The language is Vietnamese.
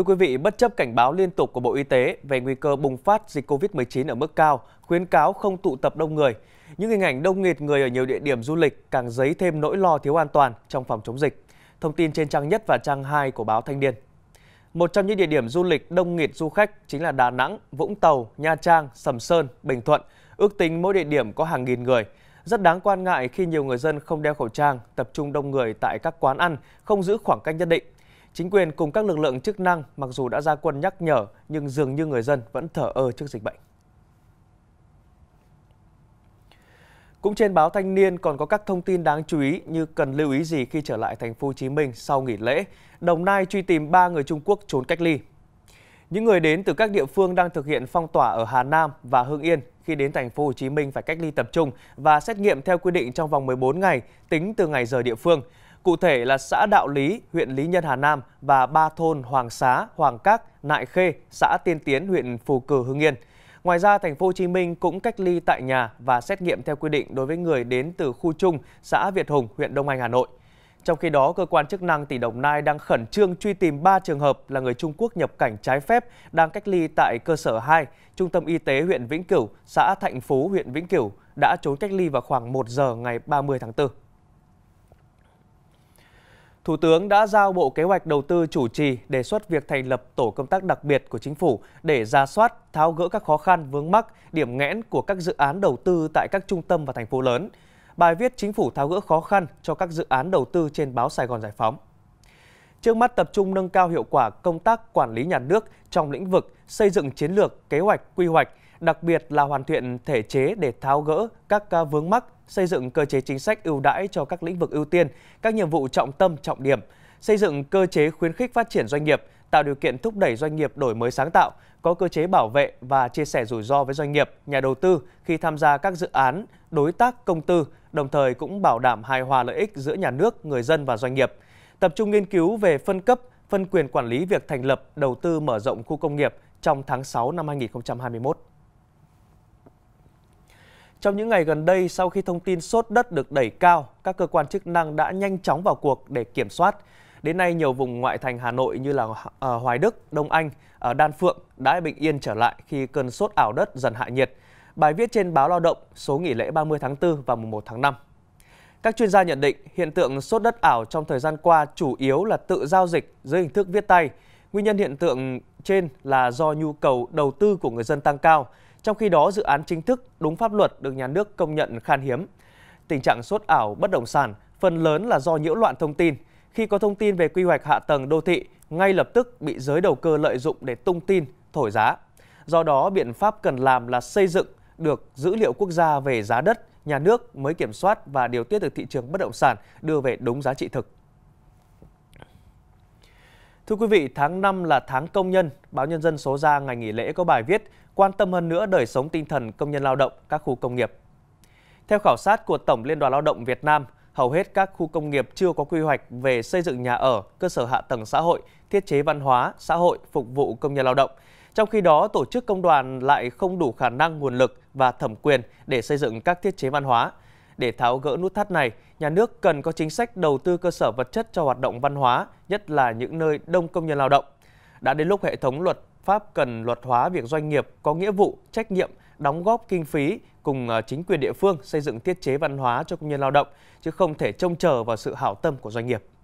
Thưa quý vị, bất chấp cảnh báo liên tục của Bộ Y tế về nguy cơ bùng phát dịch COVID-19 ở mức cao, khuyến cáo không tụ tập đông người, những hình ảnh đông nghẹt người ở nhiều địa điểm du lịch càng dấy thêm nỗi lo thiếu an toàn trong phòng chống dịch. Thông tin trên trang nhất và trang 2 của báo Thanh niên. Một trong những địa điểm du lịch đông nghẹt du khách chính là Đà Nẵng, Vũng Tàu, Nha Trang, Sầm Sơn, Bình Thuận. Ước tính mỗi địa điểm có hàng nghìn người. Rất đáng quan ngại khi nhiều người dân không đeo khẩu trang, tập trung đông người tại các quán ăn, không giữ khoảng cách nhất định. Chính quyền cùng các lực lượng chức năng mặc dù đã ra quân nhắc nhở nhưng dường như người dân vẫn thở ơ trước dịch bệnh. Cũng trên báo Thanh niên còn có các thông tin đáng chú ý như cần lưu ý gì khi trở lại thành phố Hồ Chí Minh sau nghỉ lễ. Đồng Nai truy tìm 3 người Trung Quốc trốn cách ly. Những người đến từ các địa phương đang thực hiện phong tỏa ở Hà Nam và Hưng Yên khi đến thành phố Hồ Chí Minh phải cách ly tập trung và xét nghiệm theo quy định trong vòng 14 ngày tính từ ngày rời địa phương. Cụ thể là xã Đạo Lý, huyện Lý Nhân, Hà Nam và ba thôn Hoàng Xá, Hoàng Các, Nại Khê, xã Tiên Tiến, huyện Phù Cử, Hưng Yên. Ngoài ra, thành phố Hồ Chí Minh cũng cách ly tại nhà và xét nghiệm theo quy định đối với người đến từ khu trung xã Việt Hùng, huyện Đông Anh, Hà Nội. Trong khi đó, cơ quan chức năng tỉnh Đồng Nai đang khẩn trương truy tìm 3 trường hợp là người Trung Quốc nhập cảnh trái phép đang cách ly tại cơ sở 2, Trung tâm Y tế huyện Vĩnh Cửu, xã Thạnh Phú, huyện Vĩnh Cửu đã trốn cách ly vào khoảng 1 giờ ngày 30 tháng 4. Thủ tướng đã giao Bộ Kế hoạch Đầu tư chủ trì đề xuất việc thành lập tổ công tác đặc biệt của chính phủ để ra soát, tháo gỡ các khó khăn vướng mắc, điểm nghẽn của các dự án đầu tư tại các trung tâm và thành phố lớn. Bài viết Chính phủ tháo gỡ khó khăn cho các dự án đầu tư trên báo Sài Gòn Giải phóng. Trước mắt tập trung nâng cao hiệu quả công tác quản lý nhà nước trong lĩnh vực xây dựng chiến lược, kế hoạch, quy hoạch, đặc biệt là hoàn thiện thể chế để tháo gỡ các à, vướng mắc, xây dựng cơ chế chính sách ưu đãi cho các lĩnh vực ưu tiên, các nhiệm vụ trọng tâm trọng điểm, xây dựng cơ chế khuyến khích phát triển doanh nghiệp, tạo điều kiện thúc đẩy doanh nghiệp đổi mới sáng tạo, có cơ chế bảo vệ và chia sẻ rủi ro với doanh nghiệp, nhà đầu tư khi tham gia các dự án, đối tác công tư, đồng thời cũng bảo đảm hài hòa lợi ích giữa nhà nước, người dân và doanh nghiệp. Tập trung nghiên cứu về phân cấp, phân quyền quản lý việc thành lập, đầu tư mở rộng khu công nghiệp trong tháng 6 năm 2021. Trong những ngày gần đây, sau khi thông tin sốt đất được đẩy cao, các cơ quan chức năng đã nhanh chóng vào cuộc để kiểm soát. Đến nay, nhiều vùng ngoại thành Hà Nội như là ờ, Hoài Đức, Đông Anh, ờ, Đan Phượng đã bình yên trở lại khi cơn sốt ảo đất dần hạ nhiệt. Bài viết trên báo Lao động số nghỉ lễ 30 tháng 4 và 1 tháng 5. Các chuyên gia nhận định hiện tượng sốt đất ảo trong thời gian qua chủ yếu là tự giao dịch dưới hình thức viết tay. Nguyên nhân hiện tượng trên là do nhu cầu đầu tư của người dân tăng cao – trong khi đó, dự án chính thức đúng pháp luật được nhà nước công nhận khan hiếm. Tình trạng sốt ảo bất động sản phần lớn là do nhiễu loạn thông tin. Khi có thông tin về quy hoạch hạ tầng đô thị, ngay lập tức bị giới đầu cơ lợi dụng để tung tin, thổi giá. Do đó, biện pháp cần làm là xây dựng được dữ liệu quốc gia về giá đất, nhà nước mới kiểm soát và điều tiết được thị trường bất động sản đưa về đúng giá trị thực. Thưa quý vị, tháng 5 là tháng công nhân. Báo Nhân dân số ra ngày nghỉ lễ có bài viết quan tâm hơn nữa đời sống tinh thần công nhân lao động các khu công nghiệp. Theo khảo sát của Tổng Liên đoàn Lao động Việt Nam, hầu hết các khu công nghiệp chưa có quy hoạch về xây dựng nhà ở, cơ sở hạ tầng xã hội, thiết chế văn hóa, xã hội phục vụ công nhân lao động. Trong khi đó, tổ chức công đoàn lại không đủ khả năng, nguồn lực và thẩm quyền để xây dựng các thiết chế văn hóa. Để tháo gỡ nút thắt này, nhà nước cần có chính sách đầu tư cơ sở vật chất cho hoạt động văn hóa, nhất là những nơi đông công nhân lao động. Đã đến lúc hệ thống luật pháp cần luật hóa việc doanh nghiệp có nghĩa vụ, trách nhiệm đóng góp kinh phí cùng ờ, chính quyền địa phương xây dựng thiết chế văn hóa cho công nhân lao động chứ không thể trông chờ vào sự hảo tâm của doanh nghiệp.